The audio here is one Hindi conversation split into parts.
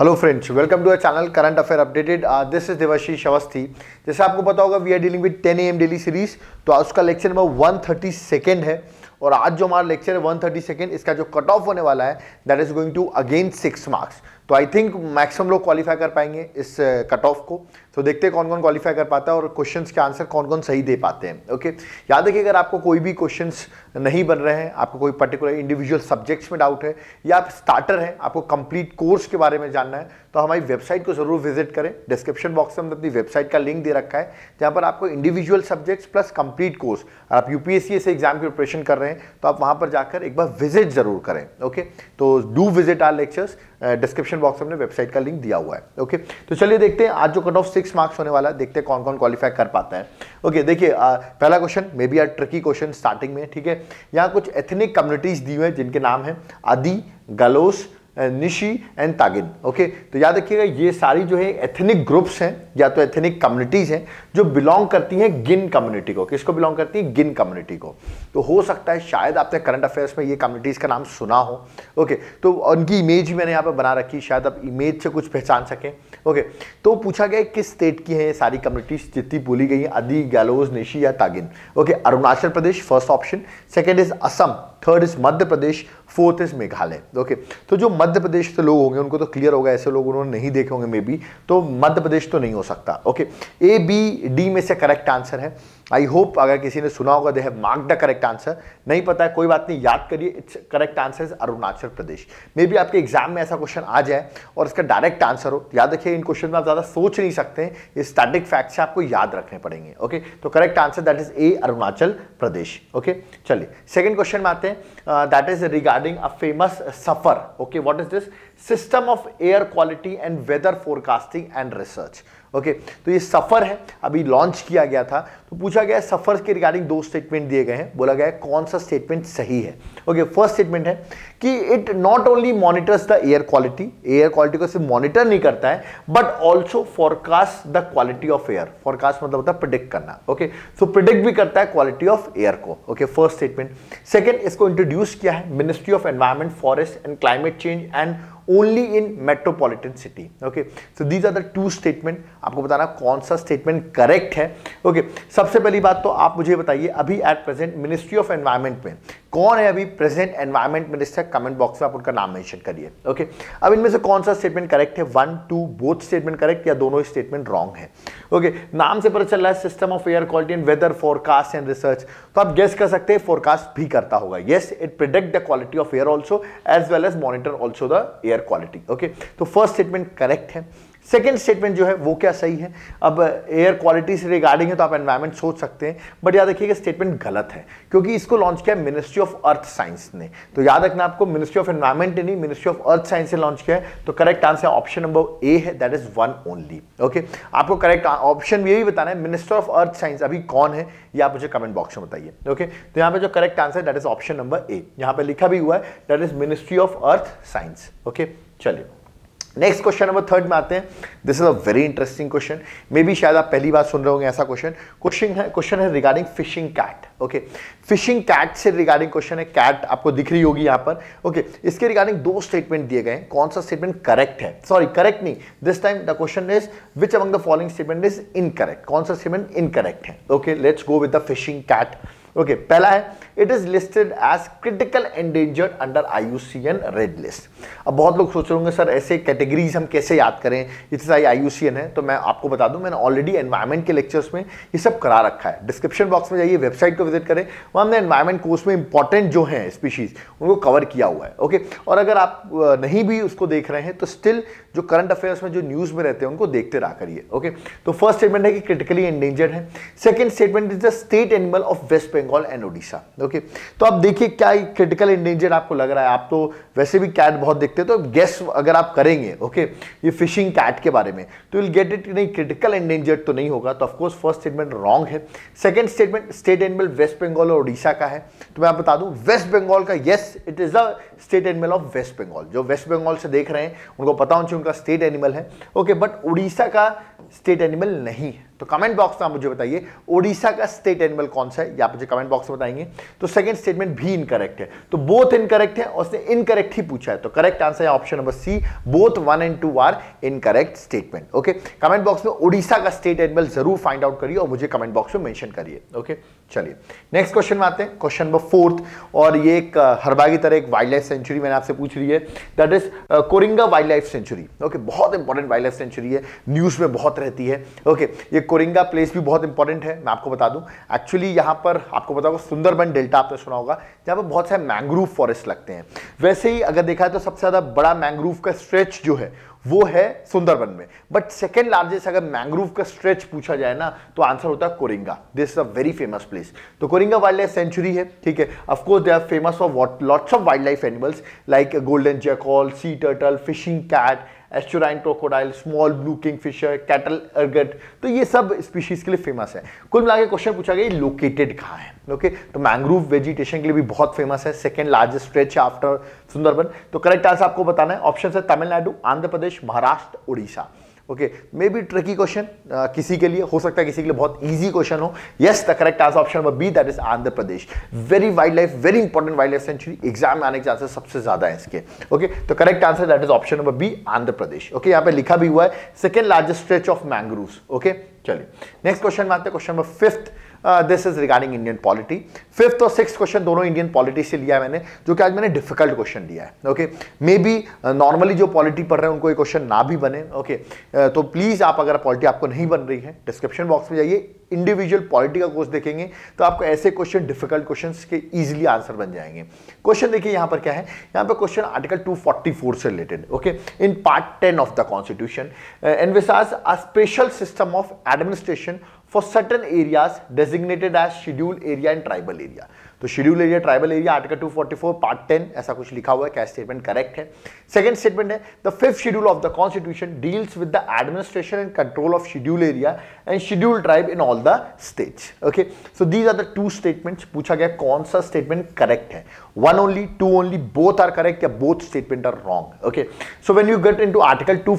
Hello friends welcome to our channel current affair updated this is Devashish Awasthi जैसे आपको पता होगा we are dealing with 10 M daily series तो आज उसका लेक्चर नंबर थर्टी सेकेंड है और आज जो हमारा लेक्चर है वन थर्टी सेकंड इसका जो कट ऑफ होने वाला है that is going to again six marks तो आई थिंक मैक्सिमम लोग क्वालिफाई कर पाएंगे इस कट uh, ऑफ को तो देखते हैं कौन कौन क्वालिफाई कर पाता है और क्वेश्चन के आंसर कौन कौन सही दे पाते हैं ओके याद रखिए अगर आपको कोई भी क्वेश्चन नहीं बन रहे हैं आपको कोई पर्टिकुलर इंडिविजुअल सब्जेक्ट्स में डाउट है या आप स्टार्टर हैं आपको कंप्लीट कोर्स के बारे में जानना है तो हमारी वेबसाइट को जरूर विजिट करें डिस्क्रिप्शन बॉक्स में अपनी वेबसाइट का लिंक दे रखा है जहाँ पर आपको individual subjects plus complete course आप यूपीएससी से एग्जाम की प्रिपरेशन कर रहे हैं तो आप वहाँ पर जाकर एक बार विजिट जरूर करें ओके तो do visit our lectures description box में वेबसाइट का लिंक दिया हुआ है ओके तो चलिए देखते हैं आज जो कट ऑफ सिक्स मार्क्स होने वाला है देखते हैं कौन कौन क्वालिफाई कर पाता है ओके देखिए पहला question maybe our tricky question starting में ठीक है यहाँ कुछ एथनिक कम्युनिटीज़ दी हुए हैं जिनके नाम हैं आदि गलोस निशी एंड तागिन ओके तो याद रखिएगा ये सारी जो है एथनिक ग्रुप्स हैं या तो एथनिक कम्युनिटीज़ हैं जो बिलोंग करती हैं गिन कम्युनिटी को किसको बिलोंग करती है गिन कम्युनिटी को तो हो सकता है शायद आपने करंट अफेयर्स में ये कम्युनिटीज़ का नाम सुना हो ओके तो उनकी इमेज मैंने यहाँ पर बना रखी शायद आप इमेज से कुछ पहचान सकें ओके तो पूछा गया किस स्टेट की है ये सारी कम्युनिटीज़ जितनी बोली गई हैं अदी गैलोज निशी या Tagin okay Arunachal Pradesh first option second is Assam third is Madhya Pradesh fourth is Meghalaya okay तो जो मध्य प्रदेश से लोग होंगे उनको तो क्लियर होगा ऐसे लोग उन्होंने नहीं देखे होंगे मे बी तो मध्य प्रदेश तो नहीं हो सकता ओके ए बी डी में से करेक्ट आंसर है आई होप अगर किसी ने सुना होगा दे है मार्क द करेक्ट आंसर नहीं पता है कोई बात नहीं याद करिए it's correct answer is Arunachal Pradesh maybe आपके एग्जाम में ऐसा क्वेश्चन आ जाए और इसका डायरेक्ट आंसर हो याद रखिए इन क्वेश्चन में आप ज़्यादा सोच नहीं सकते हैं ये स्टैटिक फैक्ट से आपको याद रखने पड़ेंगे ओके तो correct answer that is a Arunachal Pradesh okay चलिए सेकेंड क्वेश्चन में आते हैं है that is regarding a famous SAFAR okay what is this system of air quality and weather forecasting and research okay okay, तो ये सफ़र है अभी लॉन्च किया गया था तो पूछा गया सफ़र के रिगार्डिंग दो स्टेटमेंट दिए गए हैं बोला गया है कौन सा स्टेटमेंट सही है ओके फर्स्ट स्टेटमेंट है कि it not only monitors the air quality air quality को सिर्फ मॉनिटर नहीं करता है but also forecast the quality of air forecast मतलब होता है प्रिडिक्ट करना ओके सो प्रिडिक्ट भी करता है क्वालिटी ऑफ एयर को ओके फर्स्ट स्टेटमेंट सेकेंड इसको इंट्रोड्यूस किया है ministry of environment forest and climate change and only in metropolitan city okay so these are the two statement आपको बताना कौन सा स्टेटमेंट करेक्ट है ओके okay, सबसे पहली बात तो आप मुझे बताइए अभी at present ministry of environment में कौन है अभी present environment minister comment box में आप उनका नाम मेंशन करिए ओके अब इनमें से कौन सा स्टेटमेंट करेक्ट है one two both statement correct या दोनों स्टेटमेंट रॉन्ग है ओके okay, नाम से पता चल रहा है system of air quality and weather forecast and research तो आप गेस कर सकते हैं फोरकास्ट भी करता होगा yes it predict the quality of air also as well as monitor also the air quality okay तो फर्स्ट स्टेटमेंट करेक्ट है सेकेंड स्टेटमेंट जो है वो क्या सही है अब एयर uh, क्वालिटी से रिगार्डिंग है तो आप एनवायरमेंट सोच सकते हैं बट याद रखिएगा स्टेटमेंट गलत है क्योंकि इसको लॉन्च किया है मिनिस्ट्री ऑफ अर्थ साइंस ने तो याद रखना आपको मिनिस्ट्री ऑफ एनवायरमेंट ने नहीं मिनिस्ट्री ऑफ अर्थ साइंस ने लॉन्च किया है तो correct answer option number A है that is one only okay आपको करेक्ट ऑप्शन ये भी बताना है मिनिस्टर ऑफ अर्थ साइंस अभी कौन है ये आप मुझे कमेंट बॉक्स में बताइए ओके तो यहाँ पर जो correct answer that is option number A यहाँ पर लिखा भी हुआ है that is ministry of earth science okay चलिए नेक्स्ट क्वेश्चन नंबर थर्ड में आते हैं this is a very interesting question maybe शायद आप पहली बार सुन रहे होंगे ऐसा क्वेश्चन क्वेश्चन है क्वेश्चन है regarding fishing cat okay fishing cat से रिगार्डिंग क्वेश्चन है कैट आपको दिख रही होगी यहाँ पर ओके okay, इसके रिगार्डिंग दो स्टेटमेंट दिए गए कौन सा स्टेटमेंट करेक्ट है सॉरी करेक्ट नहीं this time the question is which among the following statement is incorrect कौन सा स्टेटमेंट इनकरेक्ट है okay let's go with the fishing cat okay okay, पहला है it is listed as critical endangered under IUCN red list अब बहुत लोग सोच रहे होंगे सर ऐसे कैटेगरीज हम कैसे याद करें इतनी सारी आईयूसीएन है तो मैं आपको बता दूं मैंने ऑलरेडी एनवायरमेंट के लेक्चर्स में ये सब करा रखा है डिस्क्रिप्शन बॉक्स में जाइए वेबसाइट को विजिट करें वहाँ हमने एनवायरमेंट कोर्स में इंपॉर्टेंट जो है स्पीशीज उनको कवर किया हुआ है ओके okay? और अगर आप नहीं भी उसको देख रहे हैं तो स्टिल जो करंट अफेयर्स में जो न्यूज़ में रहते हैं उनको देखते रहा करिए ओके okay? तो फर्स्ट स्टेटमेंट है कि क्रिटिकली एंडेंजर्ड है second statement is the state animal of West Bengal and Orissa okay तो आप देखिए क्या क्रिटिकल इंडेंजर आपको लग रहा है आप तो वैसे भी कैट बहुत देखते हैं तो गेस अगर आप करेंगे ओके ये फिशिंग कैट के बारे में तो विल गेट इट नहीं क्रिटिकल इंडेंजर्ड तो नहीं होगा तो ऑफकोर्स फर्स्ट स्टेटमेंट रॉन्ग है second statement state animal West Bengal और उड़ीसा का है तो मैं आप बता दूं वेस्ट बंगाल का yes it is the state animal of West Bengal जो वेस्ट बंगाल से देख रहे हैं उनको पता होना चाहिए उनका स्टेट एनिमल है ओके बट उड़ीसा का स्टेट एनिमल नहीं है तो कमेंट बॉक्स में आप मुझे बताइए ओडिशा का स्टेट एनिमल कौन सा है या आप मुझे कमेंट बॉक्स में बताएंगे तो सेकंड स्टेटमेंट भी इनकरेक्ट है तो बोथ इनकरेक्ट है और उसने इनकरेक्ट ही पूछा है तो करेक्ट आंसर है option number C both one and two are incorrect statement okay comment box में ओडिशा का स्टेट एनिमल जरूर फाइंड आउट करिए और मुझे कमेंट बॉक्स में मैंशन करिए ओके चलिए नेक्स्ट क्वेश्चन में आते हैं क्वेश्चन नंबर फोर्थ और ये एक हरबा की तरह एक वाइल्ड लाइफ सेंचुरी मैंने आपसे पूछ रही है that is Coringa wild life sanctuary okay बहुत इंपॉर्टेंट वाइल्ड लाइफ सेंचुरी है न्यूज़ में बहुत रहती है ओके okay, ये कोरिंगा प्लेस भी बहुत इंपॉर्टेंट है मैं आपको बता दूं एक्चुअली यहां पर आपको पता सुंदरबन डेल्टा आपने सुना होगा जहां पर बहुत सारे मैंग्रूव फॉरेस्ट लगते हैं वैसे ही अगर देखा है तो सबसे ज़्यादा बड़ा मैंग्रूव का स्ट्रेच जो है वो है सुंदरबन में बट सेकेंड लार्जेस्ट अगर मैंग्रोव का स्ट्रेच पूछा जाए ना तो आंसर होता है Coringa this is a very famous place तो कोरिंगा वाइल्ड लाइफ सेंचुरी है ठीक है of course they are famous for lots of wildlife animals like golden jackal sea turtle fishing cat estuarine crocodile small blue kingfisher cattle अर्गट तो ये सब स्पीशीज़ के लिए फेमस है कुल मिला क्वेश्चन पूछा गया लोकेटेड कहाँ है ओके तो मैंग्रोव वेजिटेशन के लिए भी बहुत फेमस है second largest stretch after Sundarban तो करेक्ट आंसर आपको बताना है ऑप्शन है Tamil Nadu Andhra Pradesh Maharashtra Orissa okay maybe tricky question किसी के लिए हो सकता है किसी के लिए बहुत ईजी क्वेश्चन हो yes the correct answer option number B that is Andhra Pradesh very wildlife very important wild life sanctuary exam में आने के चांसेस सबसे ज्यादा है इसके ओके okay? तो correct answer that is option number B Andhra Pradesh okay यहाँ पे लिखा भी हुआ है second largest stretch of mangrove okay चलिए नेक्स्ट क्वेश्चन में आते हैं question number fifth this is regarding Indian polity fifth और सिक्स क्वेश्चन दोनों इंडियन पॉलिटी से लिया मैंने जो कि आज मैंने डिफिकल्ट क्वेश्चन लिया है ओके मे बी नॉर्मली जो पॉलिटी पढ़ रहे हैं उनको ये क्वेश्चन ना भी बने ओके okay? uh, तो प्लीज़ आप अगर पॉलिटी आपको नहीं बन रही है डिस्क्रिप्शन बॉक्स में जाइए इंडिविजुअल पॉलिटी का कोर्स देखेंगे तो आपको ऐसे क्वेश्चन डिफिकल्ट क्वेश्चन के इजिली आंसर बन जाएंगे क्वेश्चन देखिए यहाँ पर क्या है यहाँ पर क्वेश्चन आर्टिकल फोर से related okay in part ten of the constitution envisages a special system of administration for certain areas designated as scheduled area and tribal area. तो schedule area tribal area article 244 part 10 ऐसा कुछ लिखा हुआ है क्या स्टेटमेंट करेक्ट है सेकंड स्टेटमेंट है the fifth schedule of the constitution deals with the administration and control of schedule area and schedule tribe in all the states okay so these are the two statements पूछा गया कौन सा स्टेटमेंट करेक्ट है one only two only both are correct या both statement are wrong okay so when you get in article two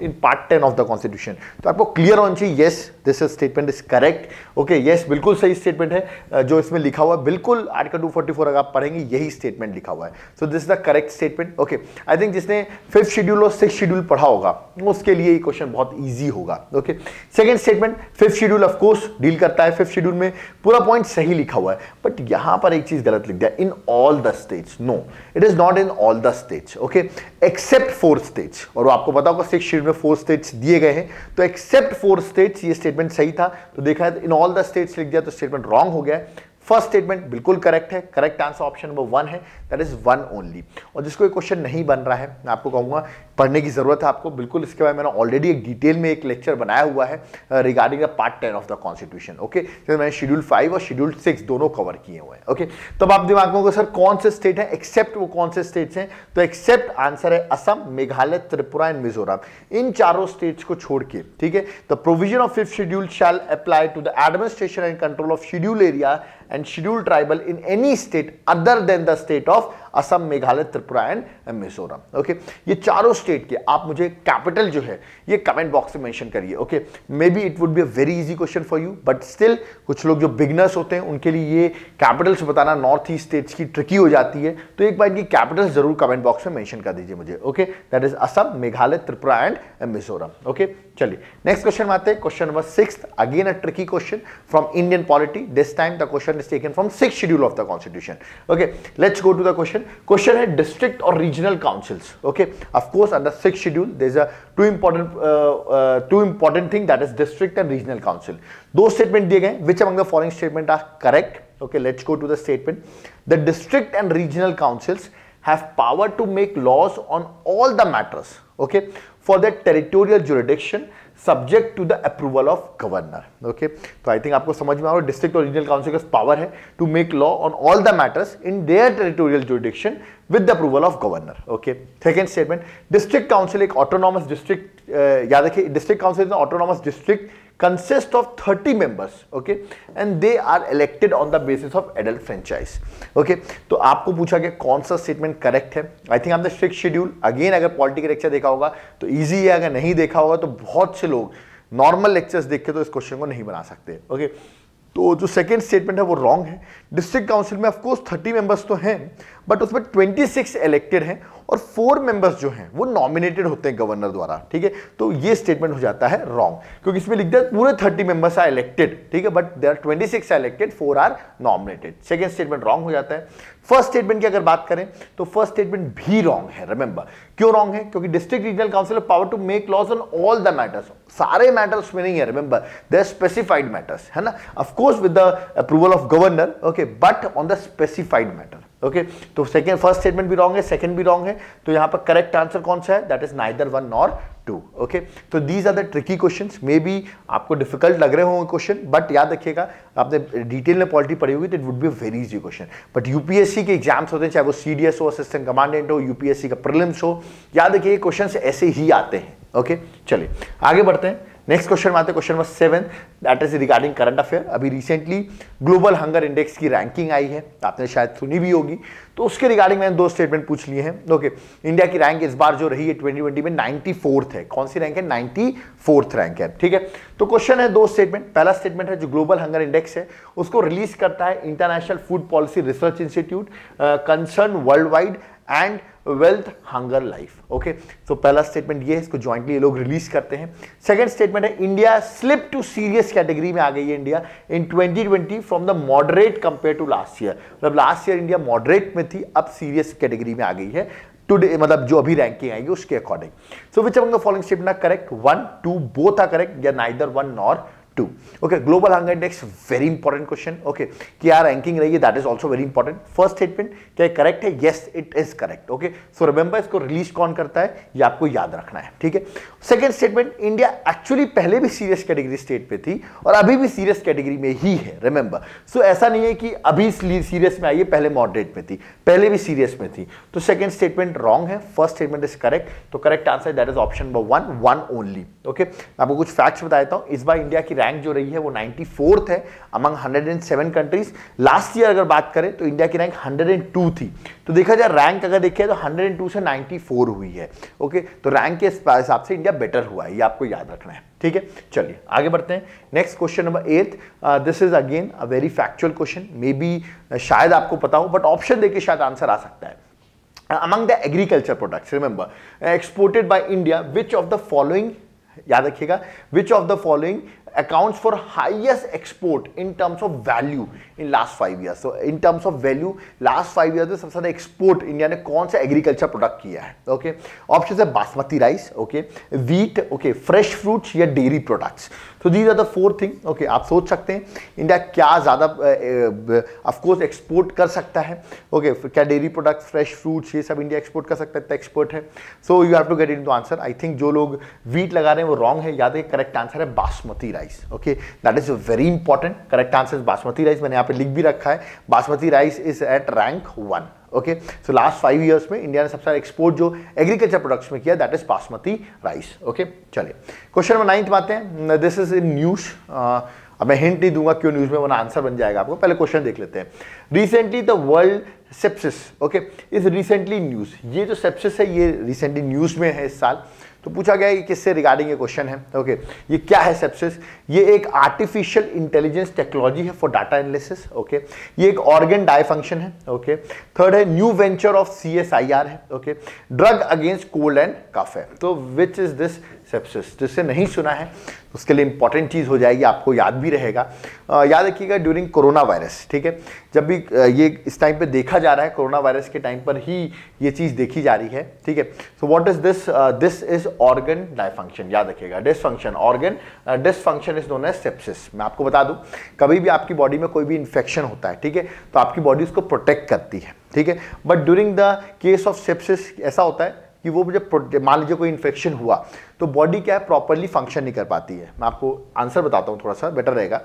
in part ten of the constitution तो आपको क्लियर होना चाहिए yes this statement is correct okay yes बिल्कुल सही स्टेटमेंट है जो इसमें लिखा हुआ बिल्कुल बिल्कुल आर्टिकल 244 अगर आप पढ़ेंगे यही स्टेटमेंट लिखा हुआ है so this is the correct statement okay I think जिसने फिफ्थ शेड्यूल और सिक्स शेड्यूल पढ़ा होगा उसके लिए ये क्वेश्चन बहुत ईजी होगा okay second statement fifth schedule of course deal करता है फिफ्थ शेड्यूल में पूरा पॉइंट सही लिखा हुआ है बट यहाँ पर एक चीज गलत लिख दिया in all the states no it is not in all the states okay except four states और आपको बताओ सिक्स शेड्यूल में फोर स्टेज दिए गए हैं तो एक्सेप्ट फोर स्टेज ये स्टेटमेंट सही था तो देखा है इन ऑल द स्टेट्स लिख दिया तो स्टेटमेंट रॉन्ग हो गया फर्स्ट स्टेटमेंट बिल्कुल करेक्ट है correct answer option number one है दैट इज़ वन ओनली और जिसको ये क्वेश्चन नहीं बन रहा है मैं आपको कहूँगा पढ़ने की ज़रूरत है आपको बिल्कुल इसके बारे में मैंने ऑलरेडी एक डिटेल में एक लेक्चर बनाया हुआ है regarding the part ten of the constitution okay जैसे मैंने शेड्यूल फाइव और शेड्यूल सिक्स दोनों कवर किए हुए हैं ओके तब आप दिमाग में सर कौन से स्टेट है एक्सेप्ट वो कौन से स्टेट्स हैं तो एक्सेप्ट आंसर है असम मेघालय त्रिपुरा एंड मिजोरम इन चारों स्टेट्स को छोड़ के ठीक है the provision of fifth schedule shall apply to the administration and control of schedule area and schedule tribal in any state other than the state of off Assam Meghalaya Tripura and Mizoram okay ये चारों स्टेट के आप मुझे कैपिटल जो है ये कमेंट बॉक्स में मेंशन करिए okay maybe it would be a very easy question for you but still कुछ लोग जो बिगनर्स होते हैं उनके लिए ये कैपिटल्स बताना नॉर्थ ईस्ट स्टेट्स की ट्रिकी हो जाती है तो एक बार इनकी कैपिटल्स जरूर कमेंट बॉक्स में मेंशन कर दीजिए मुझे okay that is Assam Meghalaya Tripura and Mizoram okay चलिए नेक्स्ट क्वेश्चन में आते हैं question number six again a tricky question from Indian polity this time the question is taken from six schedule of the constitution okay let's go to the question question hai district or regional councils okay of course under sixth schedule there's a two important uh, uh, two important thing that is district and regional council those statement diye which among the following statement are correct okay let's go to the statement the district and regional councils have power to make laws on all the matters okay for their territorial jurisdiction subject to the approval of governor okay तो आई थिंक आपको समझ में आ रहा है डिस्ट्रिक्ट और रीजनल काउंसिल का पावर है to make law on all the matters in their territorial jurisdiction with the approval of governor okay second statement district council एक ऑटोनॉमस डिस्ट्रिक्ट uh, याद रखिए district council autonomous district consist of 30 members okay and they are elected on the basis of adult franchise okay तो आपको पूछा गया कौन सा स्टेटमेंट करेक्ट है आई थिंक आपने स्ट्रिक्ट शेड्यूल अगेन अगर पॉलिटिकल लेक्चर देखा होगा तो ईजी है अगर नहीं देखा होगा तो बहुत से लोग नॉर्मल लेक्चर्स देख के तो इस क्वेश्चन को नहीं बना सकते ओके okay? तो जो सेकेंड स्टेटमेंट है वो रॉन्ग है डिस्ट्रिक्ट काउंसिल में ऑफकोर्स थर्टी मेंबर्स तो हैं बट उसमें 26 इलेक्टेड हैं और फोर मेंबर्स जो हैं वो नॉमिनेटेड होते हैं गवर्नर द्वारा ठीक है तो ये स्टेटमेंट हो जाता है रॉन्ग क्योंकि इसमें लिख दिया पूरे 30 मेंबर्स आर इलेक्टेड ठीक है but they are 26 are elected four are nominated second statement wrong हो जाता है फर्स्ट स्टेटमेंट की अगर बात करें तो फर्स्ट स्टेटमेंट भी रॉन्ग है रिमेंबर क्यों रॉन्ग है क्योंकि district regional council power to make laws on all the matters सारे मैटर्स में नहीं है रिमेंबर द स्पेसिफाइड मैटर्स है ना of course with the approval of governor okay but on the specified matter okay तो सेकेंड फर्स्ट स्टेटमेंट भी रॉन्ग है सेकेंड भी रॉन्ग है तो यहां पर करेक्ट आंसर कौन सा है that is neither one nor two okay तो these are the tricky question maybe आपको डिफिकल्ट लग रहे होंगे क्वेश्चन बट याद रखिएगा आपने डिटेल में पॉलिटी पढ़ी होगी तो it would be very easy question but UPSC के एग्जाम्स होते हैं चाहे वो सी डी एस हो असिस्टेंट कमांडेंट हो यूपीएससी का प्रिलिम्स हो याद रखिए क्वेश्चन ऐसे ही आते हैं ओके okay? चलिए आगे बढ़ते हैं नेक्स्ट क्वेश्चन में आते हैं question number seven that is regarding current affair अभी रिसेंटली ग्लोबल हंगर इंडेक्स की रैंकिंग आई है तो आपने शायद सुनी भी होगी तो उसके रिगार्डिंग मैंने दो स्टेटमेंट पूछ लिए हैं ओके इंडिया की रैंक इस बार जो रही है ट्वेंटी ट्वेंटी में नाइन्टी फोर्थ है कौन सी रैंक है नाइन्टी फोर्थ रैंक है ठीक है तो क्वेश्चन है दो स्टेटमेंट पहला स्टेटमेंट है जो ग्लोबल हंगर इंडेक्स है उसको रिलीज करता है international food policy research institute concern worldwide and Welthungerhilfe okay तो पहला स्टेटमेंट ये है इसको ज्वाइंटली ये लोग रिलीज करते हैं सेकंड स्टेटमेंट है India slip to serious category में आ गई है India in 2020 from the moderate compare to last year मतलब लास्ट ईयर इंडिया मॉडरेट में थी अब सीरियस कैटेगरी में आ गई है टुडे मतलब जो अभी रैंकिंग आएगी उसके according so which among the following statement correct one two both are correct या neither one nor two okay global hunger index very important question okay क्या रैंकिंग रही है that is also very important first statement क्या करेक्ट है yes it is correct okay so remember इसको रिलीज कौन करता है ये या आपको याद रखना है ठीक है सेकेंड स्टेटमेंट इंडिया एक्चुअली पहले भी सीरियस कैटेगरी स्टेट पे थी और अभी भी सीरियस कैटेगरी में ही है रिमेंबर सो so, ऐसा नहीं है कि अभी सीरियस में आई है पहले मॉडरेट में थी पहले भी सीरियस में थी तो सेकेंड स्टेटमेंट रॉन्ग है फर्स्ट स्टेटमेंट इज करेक्ट तो correct answer that is option number one one only okay आपको कुछ फैक्ट्स बताता हूँ इस बार इंडिया की रैंक जो रही है वो नाइन्टी फोर्थ है अमंग 107 कंट्रीज लास्ट ईयर अगर बात करें तो इंडिया की रैंक 102 थी तो देखा जाए रैंक अगर देखें तो 102 से 94 हुई है ओके तो रैंक के हिसाब से इंडिया बेटर हुआ है ये आपको याद रखना है ठीक है चलिए आगे बढ़ते हैं next question number eight this is again a very factual question maybe शायद आपको पता हो बट ऑप्शन देके शायद आंसर आ सकता है among the agriculture products remember exported uh, by India which of the following याद रखिएगा which of the following accounts for highest export in terms of value in last five years. So in terms of value, last five years में सबसे ज़्यादा export इंडिया ने कौन सा agriculture product किया है? Okay, options है basmati rice, okay, wheat, okay, fresh fruits या dairy products. So these are the four thing. Okay, आप सोच सकते हैं इंडिया क्या ज़्यादा of course export कर सकता है? Okay, क्या dairy products, fresh fruits ये सब इंडिया export कर सकता है? एक्सपर्ट है so you have to get in to answer I think जो लोग wheat लगा रहे हैं वो रॉन्ग है याद है करेक्ट आंसर है basmati rice rice okay that is very important correct answer basmati rice मैंने यहाँ पे लिख भी रखा है basmati rice is at rank one okay so last five years में इंडिया ने सबसे ज्यादा एक्सपोर्ट जो एग्रीकल्चर प्रोडक्ट्स में किया that is basmati rice okay चलिए क्वेश्चन नंबर नाइन्थ आते हैं दिस इज इन न्यूज़ अब मैं हिंट नहीं दूंगा क्यों न्यूज़ में वरना आंसर बन जाएगा आपको पहले क्वेश्चन देख लेते हैं recently the world sepsis okay is recently news ये जो सेप्सिस है ये रिसेंटली न्यूज़ में है इस साल तो पूछा गया कि किससे रिगार्डिंग ये क्वेश्चन है ओके okay. ये क्या है सेप्सिस ये एक आर्टिफिशियल इंटेलिजेंस टेक्नोलॉजी है फॉर डाटा एनालिसिस ओके ये एक ऑर्गन डाई फंक्शन है ओके थर्ड है न्यू वेंचर ऑफ सी है okay drug against cold and cough है तो विच इज दिस सेप्सिस जिससे नहीं सुना है तो उसके लिए इंपॉर्टेंट चीज़ हो जाएगी आपको याद भी रहेगा याद रखिएगा ड्यूरिंग कोरोना वायरस ठीक है जब भी ये इस टाइम पे देखा जा रहा है कोरोना वायरस के टाइम पर ही ये चीज़ देखी जा रही है ठीक है so what is this this is organ dysfunction याद रखिएगा dysfunction organ dysfunction is known as sepsis मैं आपको बता दूँ कभी भी आपकी बॉडी में कोई भी इन्फेक्शन होता है ठीक है तो आपकी बॉडी उसको प्रोटेक्ट करती है ठीक है but during the case of sepsis ऐसा होता है कि वो जब मान लीजिए कोई इन्फेक्शन हुआ तो बॉडी क्या है प्रॉपरली फंक्शन नहीं कर पाती है मैं आपको आंसर बताता हूँ थोड़ा सा बेटर रहेगा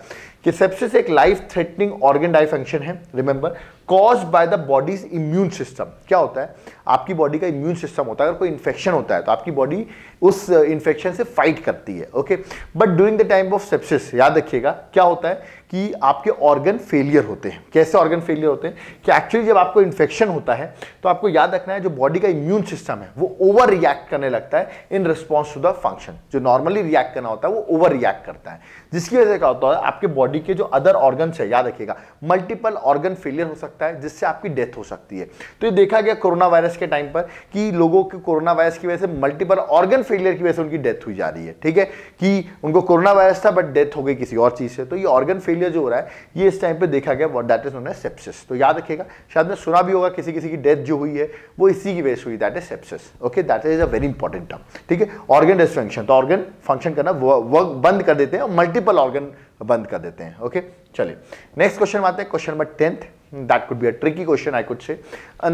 कि सेप्सिस एक लाइफ थ्रेटनिंग ऑर्गन फंक्शन है remember cause by the body's immune system क्या होता है आपकी बॉडी का इम्यून सिस्टम होता है अगर कोई इन्फेक्शन होता है तो आपकी बॉडी उस इन्फेक्शन uh, से फाइट करती है okay but during the time of sepsis याद रखिएगा क्या होता है कि आपके ऑर्गन फेलियर होते हैं कैसे ऑर्गन फेलियर होते हैं कि एक्चुअली जब आपको इन्फेक्शन होता है तो आपको याद रखना है जो बॉडी का इम्यून सिस्टम है वो ओवर रिएक्ट करने लगता है in response to the function जो नॉर्मली रिएक्ट करना होता है वो ओवर रिएक्ट करता है जिसकी वजह से क्या होता है आपके बॉडी के जो अदर ऑर्गन्स है याद रखिएगा मल्टीपल ऑर्गन फेलियर हो सकता है जिससे आपकी डेथ हो सकती है तो ये देखा गया कोरोना वायरस के टाइम पर कि लोगों के कोरोना वायरस की वजह से मल्टीपल ऑर्गन फेलियर की वजह से उनकी डेथ हुई जा रही है ठीक है कि उनको कोरोना वायरस था बट डेथ हो गई किसी और चीज़ से तो ये ऑर्गन फेलियर जो हो रहा है ये इस टाइम पर देखा गया that is known as sepsis तो याद रखिएगा शायद ने सुना भी होगा किसी किसी की डेथ जो हुई है वो इसी की वजह से हुई that is sepsis okay that is a very important term ठीक है ऑर्गन डिस्फंक्शन तो ऑर्गन फंक्शन करना वर्क बंद कर देते हैं और मल्टीपल ऑर्गन बंद कर देते हैं ओके चलिए नेक्स्ट क्वेश्चन आते हैं question number tenth that could be a tricky question I could say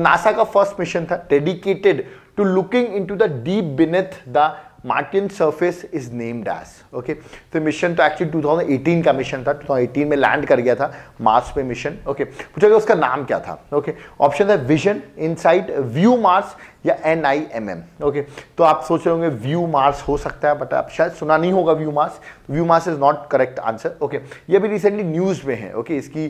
NASA का फर्स्ट मिशन था dedicated to looking into the deep beneath the Martian surface is named as okay तो मिशन तो एक्चुअली 2018 का मिशन था 2018 में लैंड कर गया था मार्स पे मिशन ओके okay. पूछा गया उसका नाम क्या था ओके ऑप्शन है विजन इनसाइट व्यू मार्स या N I M M okay तो आप सोच रहे होंगे व्यू मार्स हो सकता है बट आप शायद सुना नहीं होगा view Mars view Mars is not correct answer okay ये भी रिसेंटली न्यूज में है ओके okay? इसकी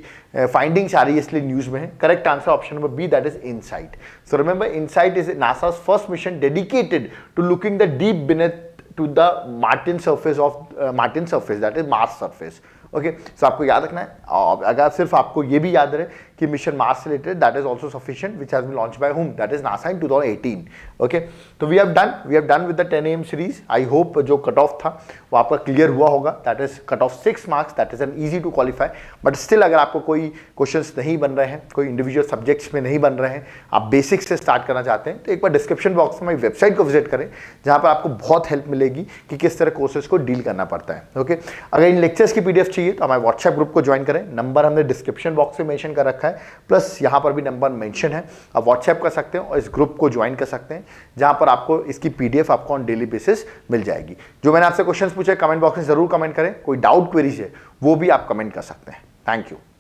फाइंडिंग्स eh, आ रही है इसलिए न्यूज में है correct answer option number B that is insight so remember insight is NASA first mission dedicated to looking the deep beneath to the Martian surface of Martian surface that is Mars surface okay okay, so so आपको याद रखना है अगर सिर्फ आपको ये भी याद रहे कि mission Mars related that is also sufficient which has be launch by whom that is NASA in 2018 okay तो we have done we have done with the 10 M series I hope जो कट ऑफ था वो आपका क्लियर हुआ होगा that is cut off six marks that is an easy to qualify but still अगर आपको कोई क्वेश्चन नहीं बन रहे हैं कोई इंडिविजुअल सब्जेक्ट्स में नहीं बन रहे हैं आप बेसिक से स्टार्ट करना चाहते हैं तो एक बार डिस्क्रिप्शन बॉक्स में वेबसाइट को विजिट करें जहाँ पर आपको बहुत हेल्प मिलेगी कि किस तरह कोर्सेज को डील करना पड़ता है ओके अगर इन लेक्चर्स की पी चाहिए तो हमारे व्हाट्सएप ग्रुप को ज्वाइन करें नंबर हमने डिस्क्रिप्शन बॉक्स में मैंशन कर रखा है रखा है प्लस यहाँ पर भी नंबर मेंशन है आप व्हाट्सएप कर सकते हैं और इस ग्रुप को ज्वाइन कर सकते हैं जहाँ पर आपको इसकी पीडीएफ आपको ऑन डेली बेसिस मिल जाएगी जो मैंने आपसे क्वेश्चन पूछे कमेंट बॉक्स में ज़रूर कमेंट करें कोई डाउट क्वेरीज है वो भी आप कमेंट कर सकते हैं थैंक यू